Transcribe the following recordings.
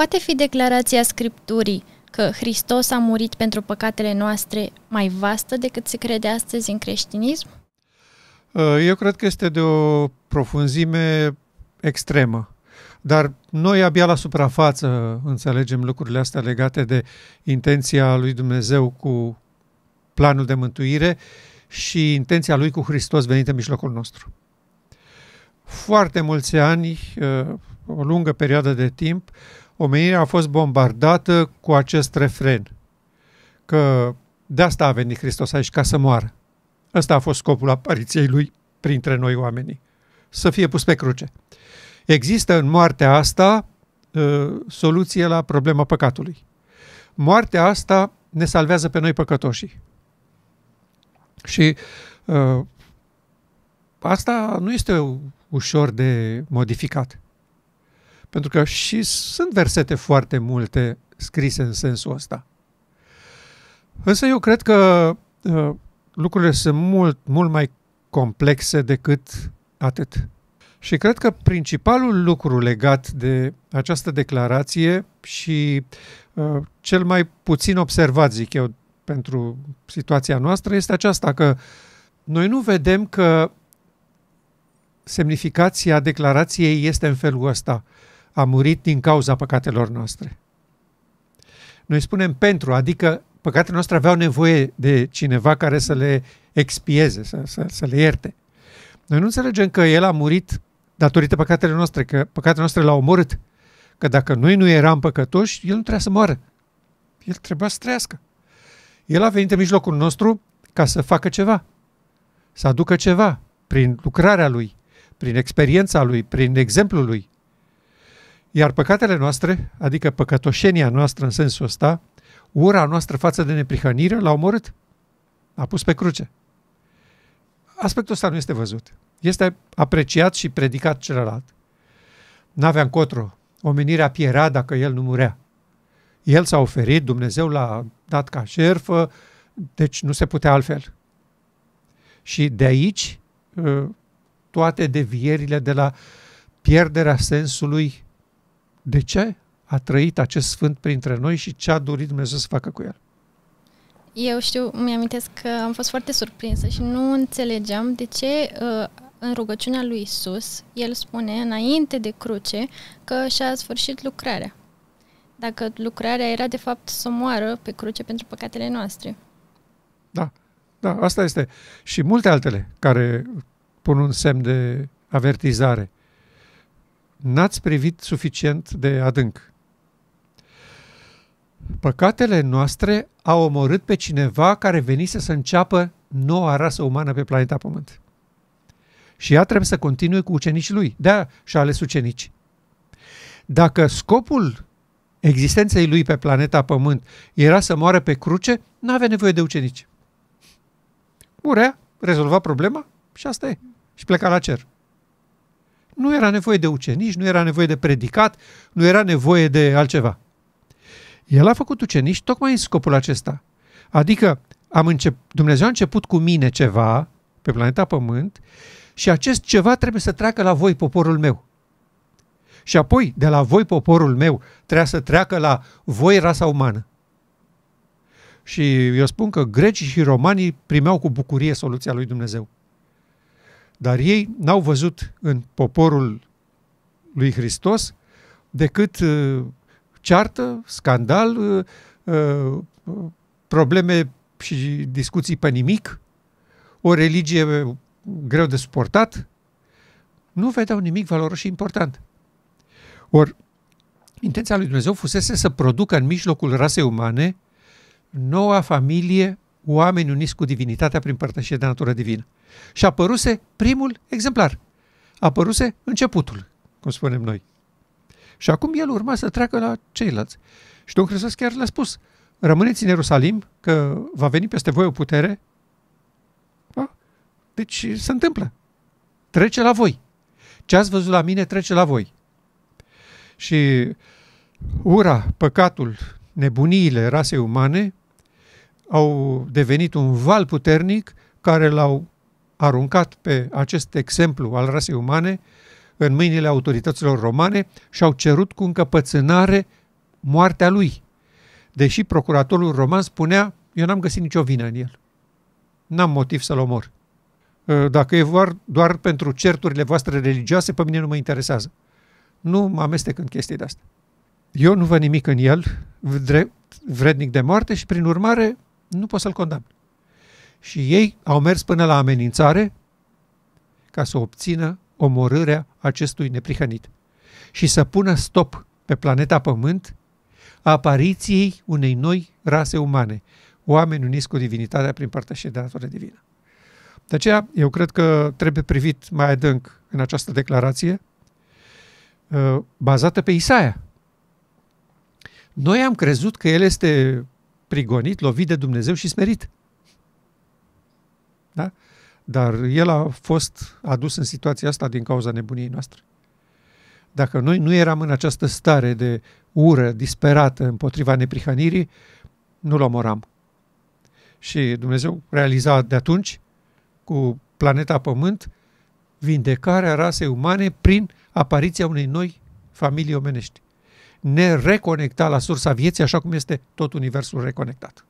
Poate fi declarația Scripturii că Hristos a murit pentru păcatele noastre mai vastă decât se crede astăzi în creștinism? Uh, eu cred că este de o profunzime extremă. Dar noi abia la suprafață înțelegem lucrurile astea legate de intenția lui Dumnezeu cu planul de mântuire și intenția lui cu Hristos venit în mijlocul nostru. Foarte mulți ani, uh, o lungă perioadă de timp, omenirea a fost bombardată cu acest refren, că de asta a venit Hristos aici, ca să moară. Ăsta a fost scopul apariției lui printre noi oamenii, să fie pus pe cruce. Există în moartea asta ă, soluție la problema păcatului. Moartea asta ne salvează pe noi păcătoșii. Și uh, asta nu este ușor de modificat. Pentru că și sunt versete foarte multe scrise în sensul ăsta. Însă eu cred că uh, lucrurile sunt mult, mult mai complexe decât atât. Și cred că principalul lucru legat de această declarație și uh, cel mai puțin observat, zic eu, pentru situația noastră este aceasta că noi nu vedem că semnificația declarației este în felul ăsta. Uh, a murit din cauza păcatelor noastre. Noi spunem pentru, adică păcatele noastre aveau nevoie de cineva care să le expieze, să, să, să le ierte. Noi nu înțelegem că El a murit datorită păcatelor noastre, că păcatele noastre l-au omorât. Că dacă noi nu eram păcătoși, El nu trebuia să moară. El trebuia să trăiască. El a venit în mijlocul nostru ca să facă ceva, să aducă ceva prin lucrarea Lui, prin experiența Lui, prin exemplul Lui. Iar păcatele noastre, adică păcătoșenia noastră în sensul ăsta, ura noastră față de neprihănire, l-a omorât. A pus pe cruce. Aspectul ăsta nu este văzut. Este apreciat și predicat celălalt. N-avea încotro. Omenirea piera dacă el nu murea. El s-a oferit, Dumnezeu l-a dat ca șerfă, deci nu se putea altfel. Și de aici uh, toate devierile de la pierderea sensului de ce a trăit acest sfânt printre noi și ce a dorit Dumnezeu să facă cu el. Eu știu, mi-amintesc că am fost foarte surprinsă și nu înțelegeam de ce uh, în rugăciunea lui Isus, el spune înainte de cruce că și-a sfârșit lucrarea. Dacă lucrarea era de fapt să moară pe cruce pentru păcatele noastre. Da, da, asta este. Și multe altele care pun un semn de avertizare n-ați privit suficient de adânc. Păcatele noastre au omorât pe cineva care venise să înceapă noua rasă umană pe planeta Pământ. Și ea trebuie să continue cu ucenicii lui. Da, și-a ales ucenici. Dacă scopul existenței lui pe planeta Pământ era să moară pe cruce, nu avea nevoie de ucenici. Murea, rezolva problema și asta e. Și pleca la cer. Nu era nevoie de ucenici, nu era nevoie de predicat, nu era nevoie de altceva. El a făcut ucenici tocmai în scopul acesta. Adică am încep, Dumnezeu a început cu mine ceva pe planeta Pământ și acest ceva trebuie să treacă la voi, poporul meu. Și apoi, de la voi, poporul meu, trebuie să treacă la voi, rasa umană. Și eu spun că grecii și romanii primeau cu bucurie soluția lui Dumnezeu. Dar ei n-au văzut în poporul lui Hristos decât uh, ceartă, scandal, uh, uh, probleme și discuții pe nimic, o religie greu de suportat, nu vedeau nimic valoros și important. Ori, intenția lui Dumnezeu fusese să producă în mijlocul rasei umane noua familie, oameni uniți cu divinitatea prin părtășie de natură divină. Și apăruse primul exemplar. Apăruse începutul, cum spunem noi. Și acum el urma să treacă la ceilalți. Și Domnul Hristos chiar le-a spus, rămâneți în Ierusalim, că va veni peste voi o putere. Da? Deci se întâmplă. Trece la voi. Ce ați văzut la mine trece la voi. Și ura, păcatul, nebuniile rasei umane au devenit un val puternic care l-au aruncat pe acest exemplu al rasei umane în mâinile autorităților romane și au cerut cu încăpățânare moartea lui. Deși procuratorul roman spunea, eu n-am găsit nicio vină în el. N-am motiv să-l omor. Ă, dacă e doar, doar pentru certurile voastre religioase, pe mine nu mă interesează. Nu mă amestec în chestii de astea. Eu nu văd nimic în el vrednic de moarte și, prin urmare, nu pot să-l condamn și ei au mers până la amenințare ca să obțină omorârea acestui neprihănit și să pună stop pe planeta Pământ apariției unei noi rase umane, oameni uniți cu divinitatea prin și de natură divină. De aceea, eu cred că trebuie privit mai adânc în această declarație, uh, bazată pe Isaia. Noi am crezut că el este prigonit, lovit de Dumnezeu și smerit. Da? Dar el a fost adus în situația asta din cauza nebuniei noastre. Dacă noi nu eram în această stare de ură disperată împotriva neprihanirii, nu-l omoram. Și Dumnezeu realiza de atunci, cu planeta Pământ, vindecarea rasei umane prin apariția unei noi familii omenești. Ne reconecta la sursa vieții, așa cum este tot universul reconectat.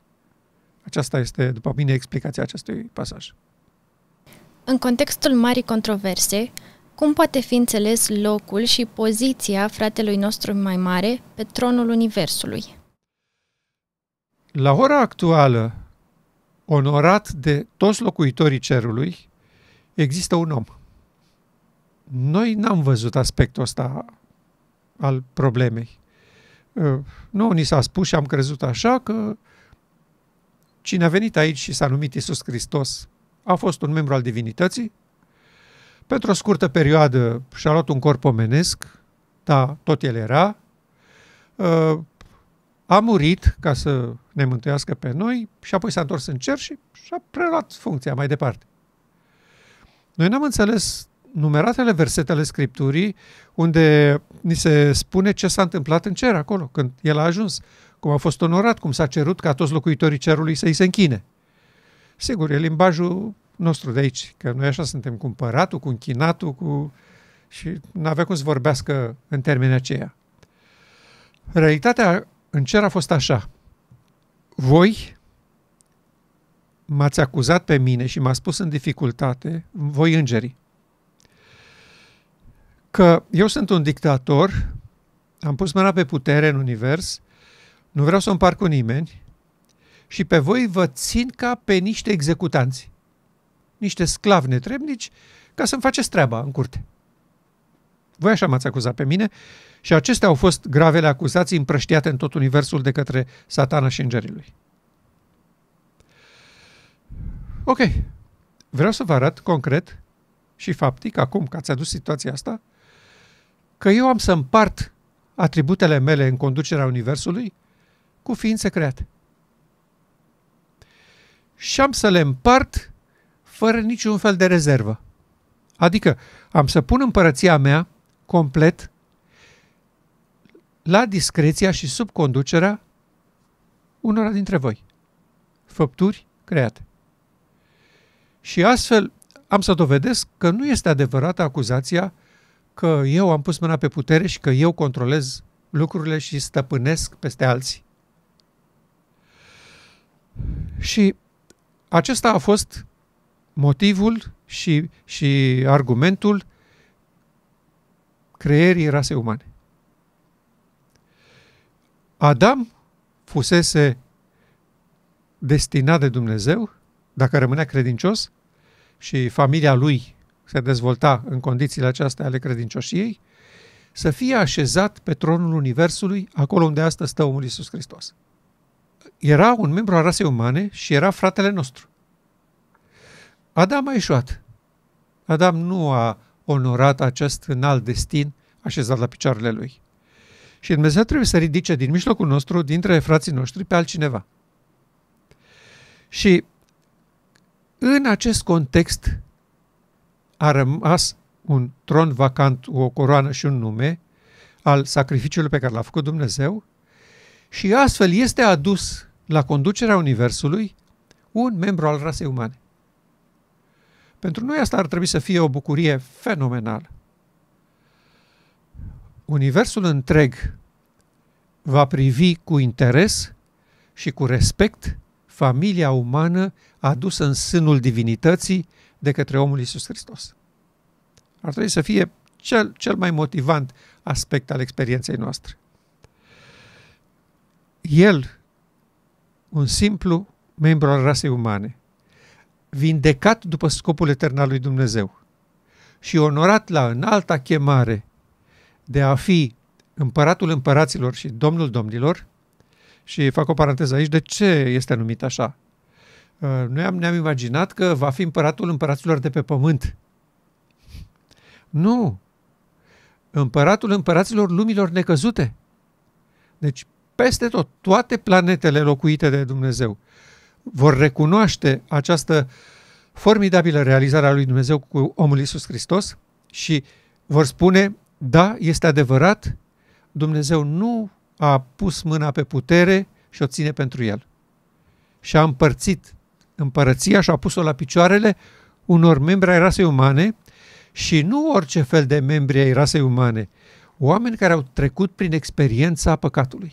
Aceasta este, după mine, explicația acestui pasaj. În contextul marii controverse, cum poate fi înțeles locul și poziția fratelui nostru mai mare pe tronul Universului? La ora actuală, onorat de toți locuitorii cerului, există un om. Noi n-am văzut aspectul ăsta al problemei. Ă, nu ni s-a spus și am crezut așa că Cine a venit aici și s-a numit Isus Hristos a fost un membru al divinității, pentru o scurtă perioadă și-a luat un corp omenesc, da, tot el era, uh, a murit ca să ne mântuiască pe noi și apoi s-a întors în cer și și-a preluat funcția mai departe. Noi n-am înțeles numeratele versetele Scripturii unde ni se spune ce s-a întâmplat în cer acolo, când el a ajuns cum a fost onorat, cum s-a cerut ca toți locuitorii cerului să-i se închine. Sigur, e limbajul nostru de aici, că noi așa suntem cu împăratul, cu închinatul, cu... și nu avea cum să vorbească în termeni aceia. Realitatea în cer a fost așa. Voi m-ați acuzat pe mine și m-ați pus în dificultate, voi îngerii, că eu sunt un dictator, am pus mâna pe putere în univers nu vreau să împar cu nimeni și pe voi vă țin ca pe niște executanți, niște sclavi netrebnici, ca să-mi faceți treaba în curte. Voi așa m-ați acuzat pe mine și acestea au fost gravele acuzații împrăștiate în tot universul de către satana și îngerii lui. Ok, vreau să vă arăt concret și faptic, acum că ați adus situația asta, că eu am să împart atributele mele în conducerea Universului cu ființe create. Și am să le împart fără niciun fel de rezervă. Adică am să pun împărăția mea complet la discreția și sub conducerea unora dintre voi. Făpturi create. Și astfel am să dovedesc că nu este adevărată acuzația că eu am pus mâna pe putere și că eu controlez lucrurile și stăpânesc peste alții. Și acesta a fost motivul și, și argumentul creierii rasei umane. Adam fusese destinat de Dumnezeu, dacă rămânea credincios, și familia lui se dezvolta în condițiile acestea ale credincioșiei, să fie așezat pe tronul Universului, acolo unde astăzi stă omul Iisus Hristos era un membru al rasei umane și era fratele nostru. Adam a ieșuat. Adam nu a onorat acest înalt destin așezat la picioarele lui. Și Dumnezeu trebuie să ridice din mijlocul nostru, dintre frații noștri, pe altcineva. Și în acest context a rămas un tron vacant, o coroană și un nume al sacrificiului pe care l-a făcut Dumnezeu și astfel este adus la conducerea Universului un membru al rasei umane. Pentru noi asta ar trebui să fie o bucurie fenomenală. Universul întreg va privi cu interes și cu respect familia umană adusă în sânul divinității de către omul Isus Hristos. Ar trebui să fie cel, cel mai motivant aspect al experienței noastre el, un simplu membru al rasei umane, vindecat după scopul etern al lui Dumnezeu și onorat la înalta chemare de a fi împăratul împăraților și domnul domnilor, și fac o paranteză aici, de ce este numit așa? Uh, noi am, ne-am imaginat că va fi împăratul împăraților de pe pământ. Nu! Împăratul împăraților lumilor necăzute. Deci peste tot, toate planetele locuite de Dumnezeu vor recunoaște această formidabilă realizare a lui Dumnezeu cu omul Isus Hristos și vor spune, da, este adevărat, Dumnezeu nu a pus mâna pe putere și o ține pentru el. Și a împărțit împărăția și a pus-o la picioarele unor membri ai rasei umane și nu orice fel de membri ai rasei umane, oameni care au trecut prin experiența păcatului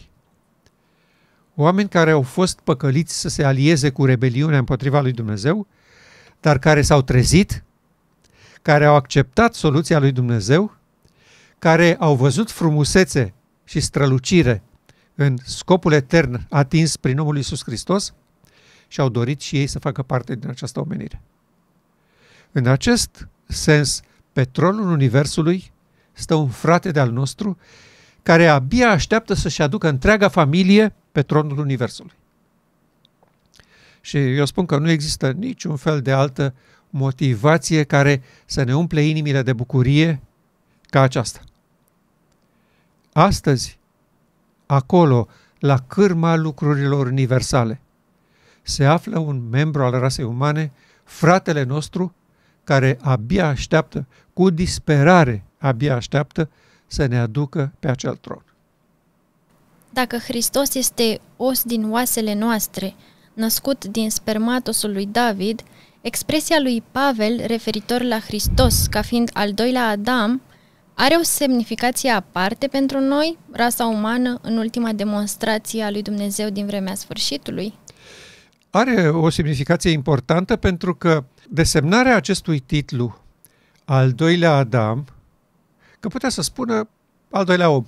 oameni care au fost păcăliți să se alieze cu rebeliunea împotriva lui Dumnezeu, dar care s-au trezit, care au acceptat soluția lui Dumnezeu, care au văzut frumusețe și strălucire în scopul etern atins prin omul Iisus Hristos și au dorit și ei să facă parte din această omenire. În acest sens, petrolul Universului stă un frate de-al nostru care abia așteaptă să-și aducă întreaga familie pe tronul Universului. Și eu spun că nu există niciun fel de altă motivație care să ne umple inimile de bucurie ca aceasta. Astăzi, acolo, la cârma lucrurilor universale, se află un membru al rasei umane, fratele nostru, care abia așteaptă, cu disperare abia așteaptă, să ne aducă pe acel tron. Dacă Hristos este os din oasele noastre, născut din spermatosul lui David, expresia lui Pavel referitor la Hristos ca fiind al doilea Adam are o semnificație aparte pentru noi, rasa umană, în ultima demonstrație a lui Dumnezeu din vremea sfârșitului? Are o semnificație importantă pentru că desemnarea acestui titlu al doilea Adam că putea să spună al doilea om,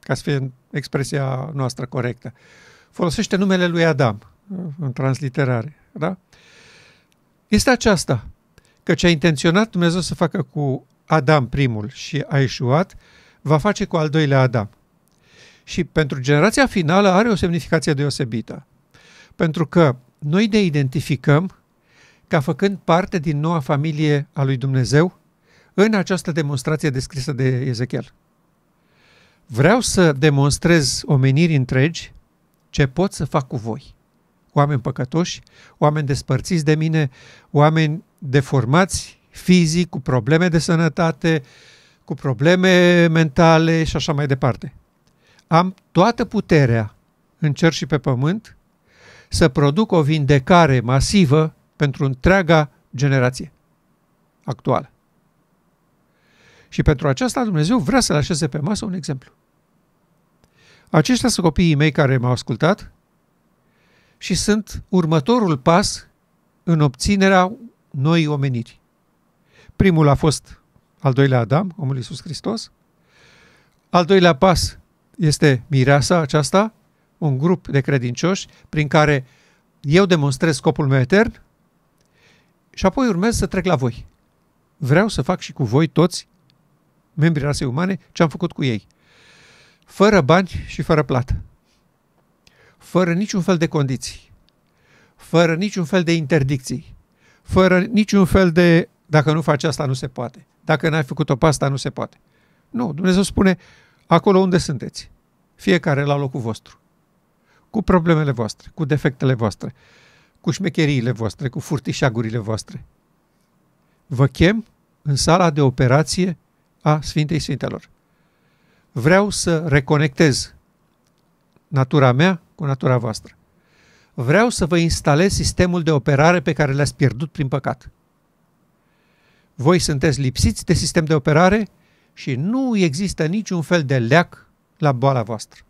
ca să fie expresia noastră corectă. Folosește numele lui Adam uh, în transliterare. Da? Este aceasta, că ce a intenționat Dumnezeu să facă cu Adam primul și a ieșuat, va face cu al doilea Adam. Și pentru generația finală are o semnificație deosebită. Pentru că noi ne identificăm ca făcând parte din noua familie a lui Dumnezeu în această demonstrație descrisă de Ezechiel. Vreau să demonstrez omeniri întregi ce pot să fac cu voi. Oameni păcătoși, oameni despărțiți de mine, oameni deformați fizic, cu probleme de sănătate, cu probleme mentale și așa mai departe. Am toată puterea în cer și pe pământ să produc o vindecare masivă pentru întreaga generație actuală. Și pentru aceasta Dumnezeu vrea să le așeze pe masă un exemplu. Aceștia sunt copiii mei care m-au ascultat și sunt următorul pas în obținerea noi omeniri. Primul a fost al doilea Adam, omul Iisus Hristos. Al doilea pas este mireasa aceasta, un grup de credincioși prin care eu demonstrez scopul meu etern și apoi urmez să trec la voi. Vreau să fac și cu voi toți membrii rasei umane, ce am făcut cu ei. Fără bani și fără plată. Fără niciun fel de condiții. Fără niciun fel de interdicții. Fără niciun fel de dacă nu faci asta, nu se poate. Dacă n-ai făcut-o pe asta, nu se poate. Nu, Dumnezeu spune acolo unde sunteți. Fiecare la locul vostru. Cu problemele voastre, cu defectele voastre, cu șmecheriile voastre, cu furtișagurile voastre. Vă chem în sala de operație a Sfintei Sfintelor. Vreau să reconectez natura mea cu natura voastră. Vreau să vă instalez sistemul de operare pe care l-ați pierdut prin păcat. Voi sunteți lipsiți de sistem de operare și nu există niciun fel de leac la boala voastră.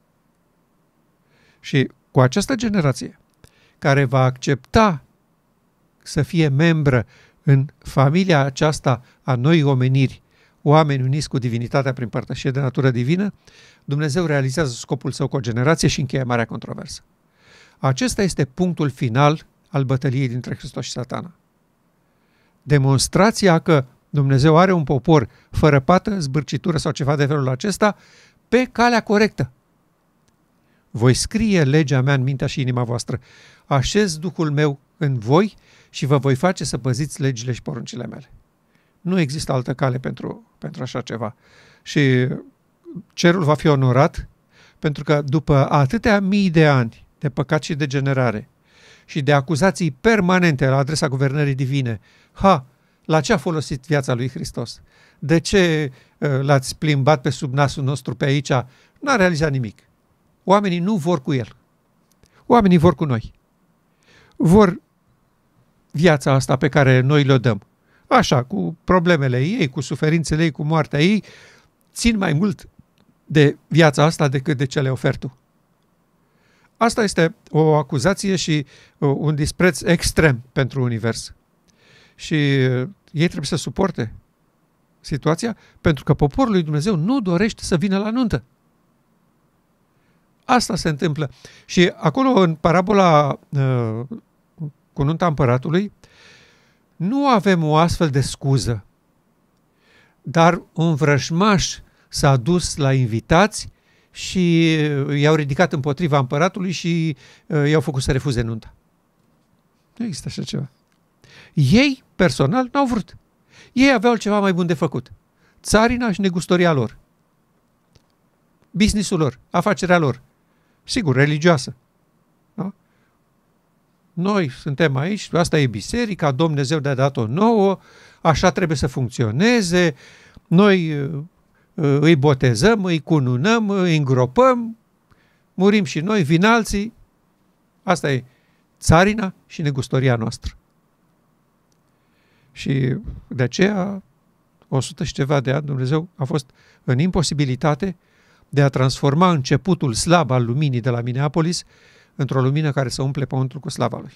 Și cu această generație, care va accepta să fie membră în familia aceasta a noi omeniri, oameni uniți cu divinitatea prin părtășie de natură divină, Dumnezeu realizează scopul său cu o generație și încheie marea controversă. Acesta este punctul final al bătăliei dintre Hristos și Satana. Demonstrația că Dumnezeu are un popor fără pată, zbârcitură sau ceva de felul acesta, pe calea corectă. Voi scrie legea mea în mintea și inima voastră. Așez Duhul meu în voi și vă voi face să păziți legile și poruncile mele. Nu există altă cale pentru, pentru așa ceva. Și cerul va fi onorat pentru că după atâtea mii de ani de păcat și degenerare și de acuzații permanente la adresa guvernării divine, ha, la ce a folosit viața lui Hristos? De ce uh, l-ați plimbat pe sub nasul nostru pe aici? N-a realizat nimic. Oamenii nu vor cu el. Oamenii vor cu noi. Vor viața asta pe care noi le dăm așa, cu problemele ei, cu suferințele ei, cu moartea ei, țin mai mult de viața asta decât de ce le ofer tu. Asta este o acuzație și uh, un dispreț extrem pentru univers. Și uh, ei trebuie să suporte situația pentru că poporul lui Dumnezeu nu dorește să vină la nuntă. Asta se întâmplă. Și acolo, în parabola uh, cu nunta împăratului, nu avem o astfel de scuză. Dar un vrăjmaș s-a dus la invitați și uh, i-au ridicat împotriva împăratului și uh, i-au făcut să refuze nunta. Nu există așa ceva. Ei, personal, n-au vrut. Ei aveau ceva mai bun de făcut. Țarina și negustoria lor. Businessul lor, afacerea lor. Sigur, religioasă. Noi suntem aici, asta e biserica, Dumnezeu ne-a dat-o nouă, așa trebuie să funcționeze, noi uh, uh, îi botezăm, îi cununăm, îi îngropăm, murim și noi, vin alții. Asta e țarina și negustoria noastră. Și de aceea, o sută și ceva de ani, Dumnezeu a fost în imposibilitate de a transforma începutul slab al luminii de la Minneapolis într-o lumină care să umple pământul cu slava lui.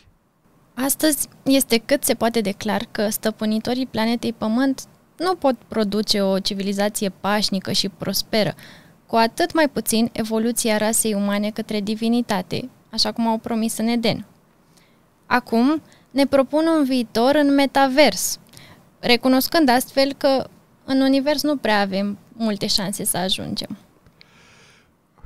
Astăzi este cât se poate de clar că stăpânitorii planetei Pământ nu pot produce o civilizație pașnică și prosperă, cu atât mai puțin evoluția rasei umane către divinitate, așa cum au promis în Eden. Acum ne propun un viitor în metavers, recunoscând astfel că în univers nu prea avem multe șanse să ajungem.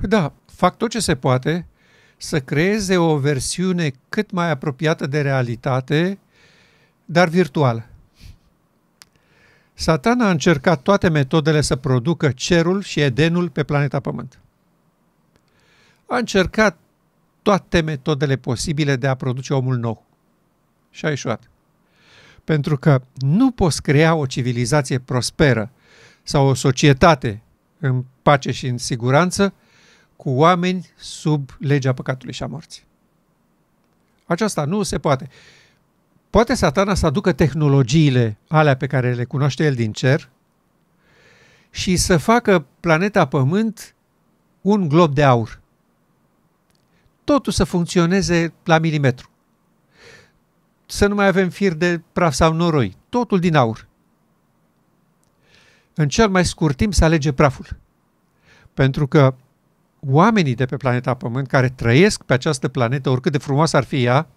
Da, fac tot ce se poate să creeze o versiune cât mai apropiată de realitate, dar virtuală. Satan a încercat toate metodele să producă cerul și Edenul pe planeta Pământ. A încercat toate metodele posibile de a produce omul nou. Și a ieșuat. Pentru că nu poți crea o civilizație prosperă sau o societate în pace și în siguranță cu oameni sub legea păcatului și a morții. Aceasta nu se poate. Poate satana să aducă tehnologiile alea pe care le cunoaște el din cer și să facă planeta Pământ un glob de aur. Totul să funcționeze la milimetru. Să nu mai avem fir de praf sau noroi. Totul din aur. În cel mai scurt timp să alege praful. Pentru că oamenii de pe planeta Pământ care trăiesc pe această planetă, oricât de frumoasă ar fi ea,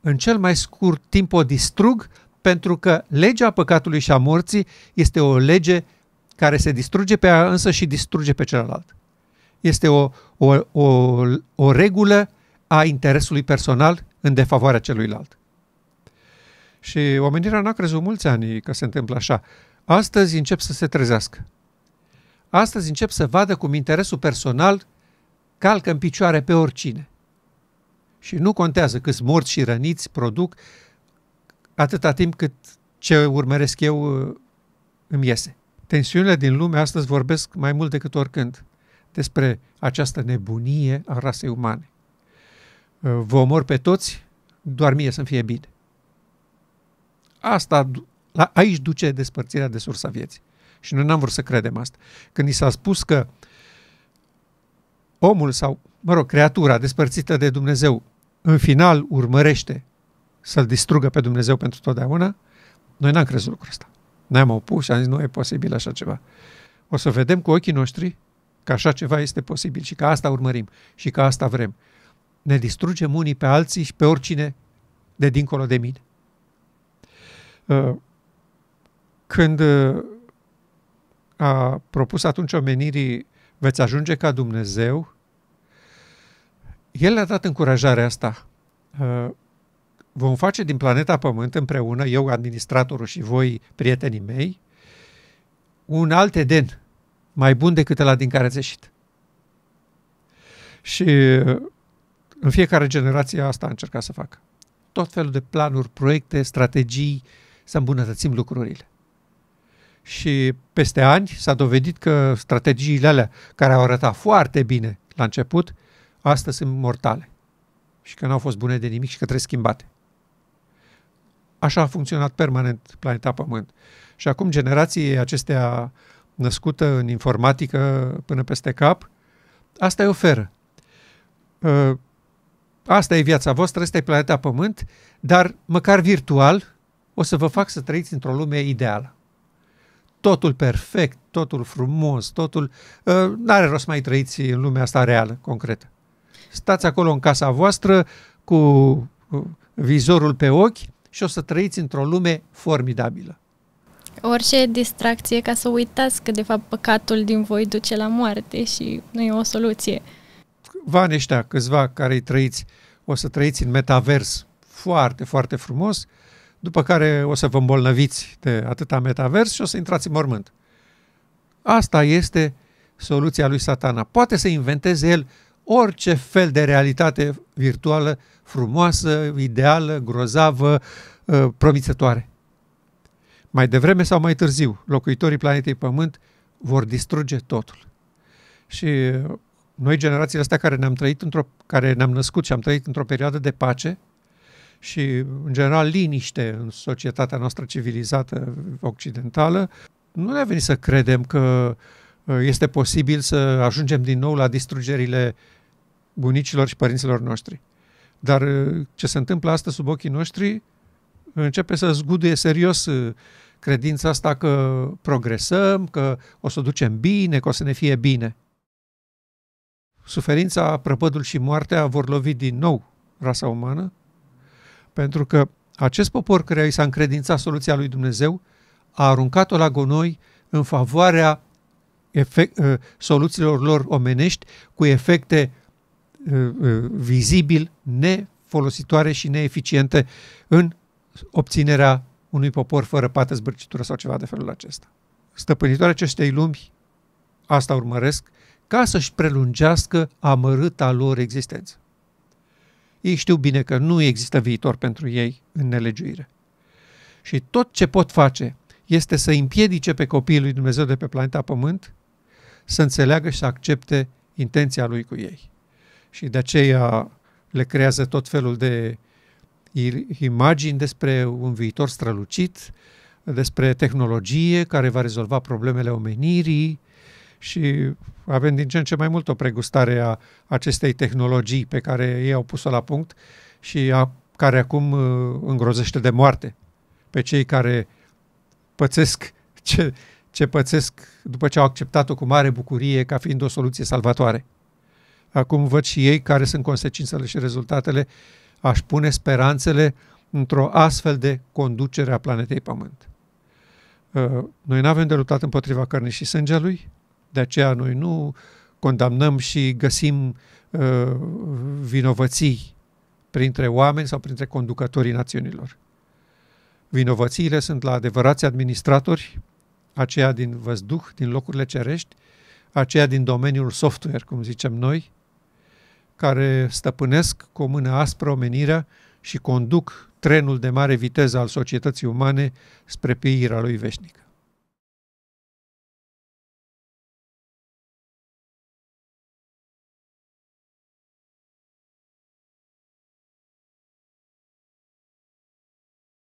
în cel mai scurt timp o distrug pentru că legea păcatului și a morții este o lege care se distruge pe ea însă și distruge pe celălalt. Este o, o, o, o regulă a interesului personal în defavoarea celuilalt. Și omenirea n-a crezut mulți ani că se întâmplă așa. Astăzi încep să se trezească astăzi încep să vadă cum interesul personal calcă în picioare pe oricine. Și nu contează câți morți și răniți produc atâta timp cât ce urmăresc eu uh, îmi iese. Tensiunile din lume astăzi vorbesc mai mult decât oricând despre această nebunie a rasei umane. Uh, vă omor pe toți, doar mie să-mi fie bine. Asta, aici duce despărțirea de sursa vieții. Și noi n-am vrut să credem asta. Când i s-a spus că omul sau, mă rog, creatura despărțită de Dumnezeu, în final urmărește să-L distrugă pe Dumnezeu pentru totdeauna, noi n-am crezut lucrul ăsta. Ne-am opus și am zis, nu e posibil așa ceva. O să vedem cu ochii noștri că așa ceva este posibil și că asta urmărim și că asta vrem. Ne distrugem unii pe alții și pe oricine de dincolo de mine. Uh, când uh, a propus atunci omenirii veți ajunge ca Dumnezeu, el a dat încurajarea asta. Vom face din planeta Pământ împreună, eu, administratorul și voi, prietenii mei, un alt Eden mai bun decât la din care ați ieșit. Și în fiecare generație asta a încercat să facă. Tot felul de planuri, proiecte, strategii să îmbunătățim lucrurile și peste ani s-a dovedit că strategiile alea care au arătat foarte bine la început, astăzi sunt mortale și că nu au fost bune de nimic și că trebuie schimbate. Așa a funcționat permanent planeta Pământ. Și acum generației acestea născută în informatică până peste cap, asta îi oferă. Ă, asta e viața voastră, asta e planeta Pământ, dar măcar virtual o să vă fac să trăiți într-o lume ideală totul perfect, totul frumos, totul... Uh, n-are rost mai trăiți în lumea asta reală, concretă. Stați acolo în casa voastră cu uh, vizorul pe ochi și o să trăiți într-o lume formidabilă. Orice distracție ca să uitați că de fapt păcatul din voi duce la moarte și nu e o soluție. Vani ăștia, câțiva care îi trăiți, o să trăiți în metavers foarte, foarte frumos, uh, după care o să vă îmbolnăviți de atâta metavers și o să intrați în mormânt. Asta este soluția lui satana. Poate să inventeze el orice fel de realitate virtuală, frumoasă, ideală, grozavă, ă, promițătoare. Mai devreme sau mai târziu, locuitorii planetei Pământ vor distruge totul. Și ă, noi, generațiile astea care ne-am trăit într-o, care ne-am născut și am trăit într-o perioadă de pace, și, în general, liniște în societatea noastră civilizată occidentală, nu ne-a venit să credem că uh, este posibil să ajungem din nou la distrugerile bunicilor și părinților noștri. Dar uh, ce se întâmplă astăzi sub ochii noștri începe să zguduie serios uh, credința asta că progresăm, că o să o ducem bine, că o să ne fie bine. Suferința, prăpădul și moartea vor lovi din nou rasa umană pentru că acest popor care i s-a încredințat soluția lui Dumnezeu a aruncat-o la gonoi în favoarea efect, uh, soluțiilor lor omenești cu efecte uh, uh, vizibil nefolositoare și neeficiente în obținerea unui popor fără pată, zbârcitură sau ceva de felul acesta. Stăpânitoarea acestei lumi asta urmăresc ca să-și prelungească amărâta lor existență. Ei știu bine că nu există viitor pentru ei în nelegiuire. Și tot ce pot face este să împiedice pe copiii lui Dumnezeu de pe planeta Pământ să înțeleagă și să accepte intenția lui cu ei. Și de aceea le creează tot felul de imagini despre un viitor strălucit, despre tehnologie care va rezolva problemele omenirii, și avem din ce în ce mai mult o pregustare a acestei tehnologii pe care ei au pus-o la punct și a, care acum uh, îngrozește de moarte pe cei care pățesc ce, ce pățesc după ce au acceptat-o cu mare bucurie ca fiind o soluție salvatoare. Acum văd și ei care sunt consecințele și rezultatele. Aș pune speranțele într-o astfel de conducere a planetei Pământ. Uh, noi nu avem de luptat împotriva cărnii și sângelui, de aceea noi nu condamnăm și găsim uh, vinovății printre oameni sau printre conducătorii națiunilor. Vinovățiile sunt la adevărați administratori, aceia din văzduh, din locurile cerești, aceia din domeniul software, cum zicem noi, care stăpânesc cu o mână aspră omenirea și conduc trenul de mare viteză al societății umane spre pieirea lui veșnic.